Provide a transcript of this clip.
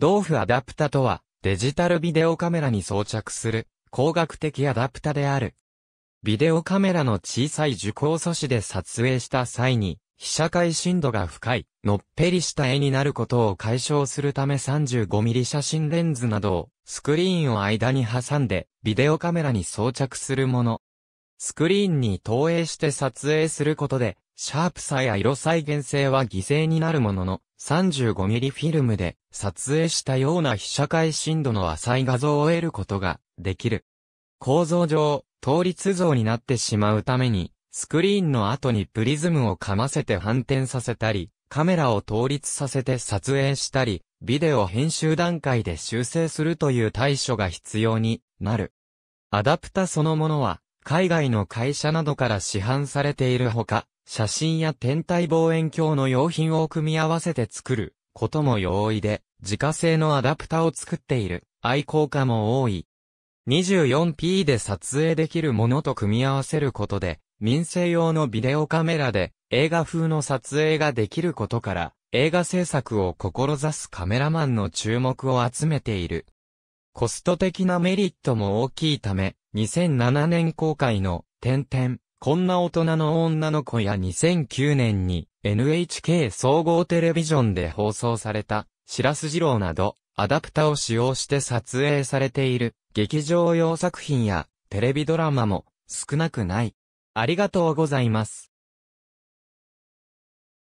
同譜アダプタとは、デジタルビデオカメラに装着する、光学的アダプタである。ビデオカメラの小さい受光素子で撮影した際に、被写界深度が深い、のっぺりした絵になることを解消するため 35mm 写真レンズなどを、スクリーンを間に挟んで、ビデオカメラに装着するもの。スクリーンに投影して撮影することで、シャープさや色再現性は犠牲になるものの、35mm フィルムで撮影したような被写界深度の浅い画像を得ることができる。構造上、倒立像になってしまうために、スクリーンの後にプリズムをかませて反転させたり、カメラを倒立させて撮影したり、ビデオ編集段階で修正するという対処が必要になる。アダプタそのものは、海外の会社などから市販されているほか、写真や天体望遠鏡の用品を組み合わせて作ることも容易で、自家製のアダプタを作っている愛好家も多い。24p で撮影できるものと組み合わせることで、民生用のビデオカメラで映画風の撮影ができることから、映画制作を志すカメラマンの注目を集めている。コスト的なメリットも大きいため、2007年公開の、点々、こんな大人の女の子や2009年に NHK 総合テレビジョンで放送された白洲二郎などアダプタを使用して撮影されている劇場用作品やテレビドラマも少なくない。ありがとうございます。